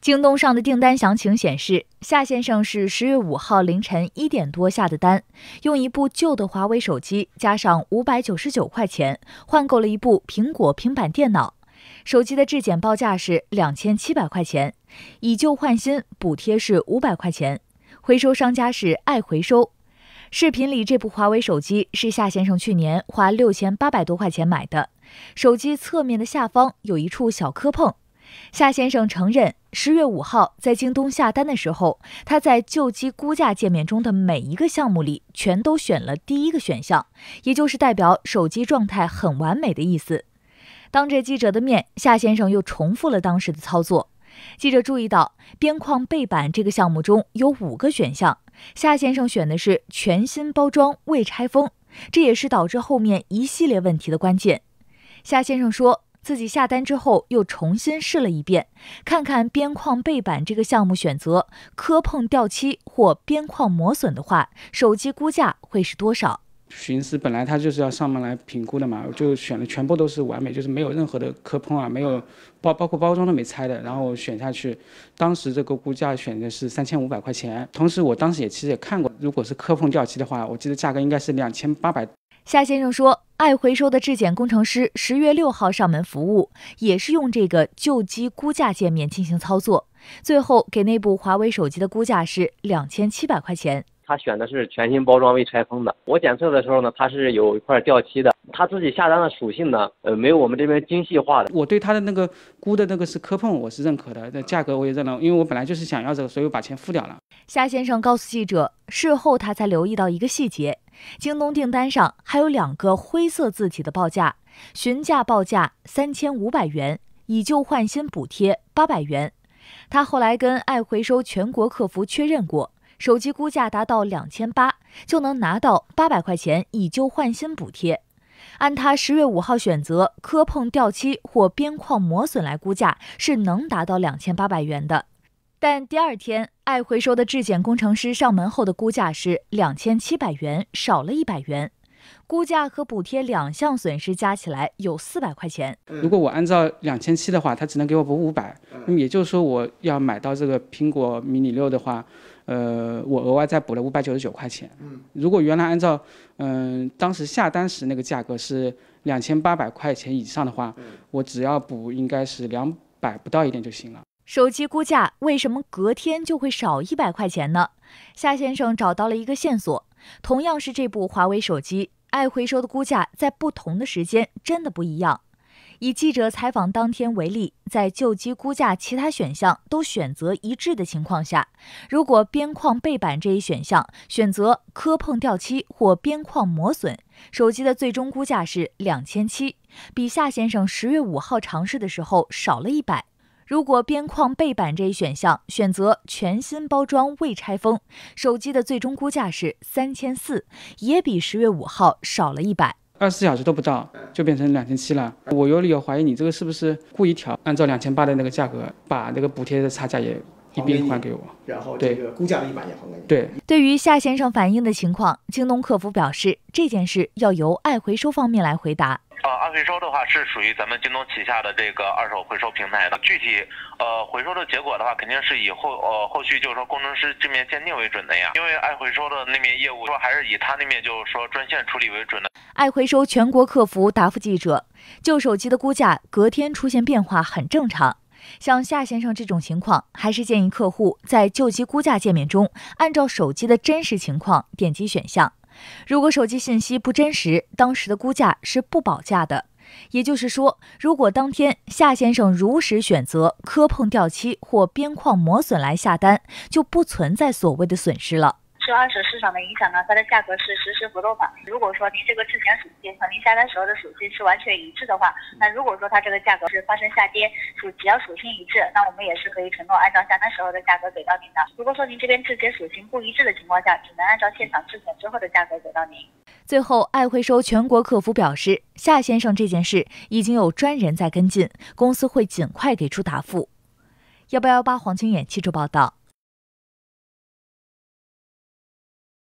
京东上的订单详情显示，夏先生是十月五号凌晨一点多下的单，用一部旧的华为手机加上五百九十九块钱，换购了一部苹果平板电脑。手机的质检报价是两千七百块钱，以旧换新补贴是五百块钱。回收商家是爱回收。视频里这部华为手机是夏先生去年花六千八百多块钱买的，手机侧面的下方有一处小磕碰。夏先生承认，十月五号在京东下单的时候，他在旧机估价界面中的每一个项目里，全都选了第一个选项，也就是代表手机状态很完美的意思。当着记者的面，夏先生又重复了当时的操作。记者注意到，边框背板这个项目中有五个选项，夏先生选的是全新包装未拆封，这也是导致后面一系列问题的关键。夏先生说。自己下单之后又重新试了一遍，看看边框背板这个项目选择磕碰掉漆或边框磨损的话，手机估价会是多少？寻思本来他就是要上门来评估的嘛，就选的全部都是完美，就是没有任何的磕碰啊，没有包包括包装都没拆的。然后选下去，当时这个估价选的是三千五百块钱。同时，我当时也其实也看过，如果是磕碰掉漆的话，我记得价格应该是两千八百。夏先生说：“爱回收的质检工程师十月六号上门服务，也是用这个旧机估价界面进行操作，最后给那部华为手机的估价是两千七百块钱。他选的是全新包装未拆封的。我检测的时候呢，它是有一块掉漆的。他自己下单的属性呢，呃，没有我们这边精细化的。我对他的那个估的那个是磕碰，我是认可的。那价格我也认了，因为我本来就是想要这个，所以我把钱付掉了。”夏先生告诉记者，事后他才留意到一个细节。京东订单上还有两个灰色字体的报价，询价报价三千五百元，以旧换新补贴八百元。他后来跟爱回收全国客服确认过，手机估价达到两千八就能拿到八百块钱以旧换新补贴。按他十月五号选择磕碰掉漆或边框磨损来估价，是能达到两千八百元的。但第二天，爱回收的质检工程师上门后的估价是两千七百元，少了一百元，估价和补贴两项损失加起来有四百块钱。如果我按照两千七的话，他只能给我补五百，那么也就是说，我要买到这个苹果 mini 六的话，呃，我额外再补了五百九十九块钱。如果原来按照，嗯，当时下单时那个价格是两千八百块钱以上的话，我只要补应该是两百不到一点就行了。手机估价为什么隔天就会少一百块钱呢？夏先生找到了一个线索，同样是这部华为手机，爱回收的估价在不同的时间真的不一样。以记者采访当天为例，在旧机估价其他选项都选择一致的情况下，如果边框背板这一选项选择磕碰掉漆或边框磨损，手机的最终估价是两千七，比夏先生十月五号尝试的时候少了一百。如果边框背板这一选项选择全新包装未拆封，手机的最终估价是三千四，也比十月五号少了一百，二十四小时都不到就变成两千七了。我有理由怀疑你这个是不是故意调，按照两千八的那个价格，把那个补贴的差价也一并还给我，然后对估价的一百也还给你。对，对于夏先生反映的情况，京东客服表示这件事要由爱回收方面来回答。呃，爱回收的话是属于咱们京东旗下的这个二手回收平台的，具体，呃，回收的结果的话，肯定是以后，呃，后续就是说工程师这面鉴定为准的呀。因为爱回收的那面业务，说还是以他那面就是说专线处理为准的。爱回收全国客服答复记者，旧手机的估价隔天出现变化很正常，像夏先生这种情况，还是建议客户在旧机估价界面中，按照手机的真实情况点击选项。如果手机信息不真实，当时的估价是不保价的。也就是说，如果当天夏先生如实选择磕碰掉漆或边框磨损来下单，就不存在所谓的损失了。受二手市场的影响呢，它的价格是实时浮动的。如果说您这个质检属性和您下单时候的属性是完全一致的话，那如果说它这个价格是发生下跌，属只要属性一致，那我们也是可以承诺按照下单时候的价格给到您的。如果说您这边质检属性不一致的情况下，只能按照现场质检之后的价格给到您。最后，爱回收全国客服表示，夏先生这件事已经有专人在跟进，公司会尽快给出答复。幺八幺八黄金眼记者报道。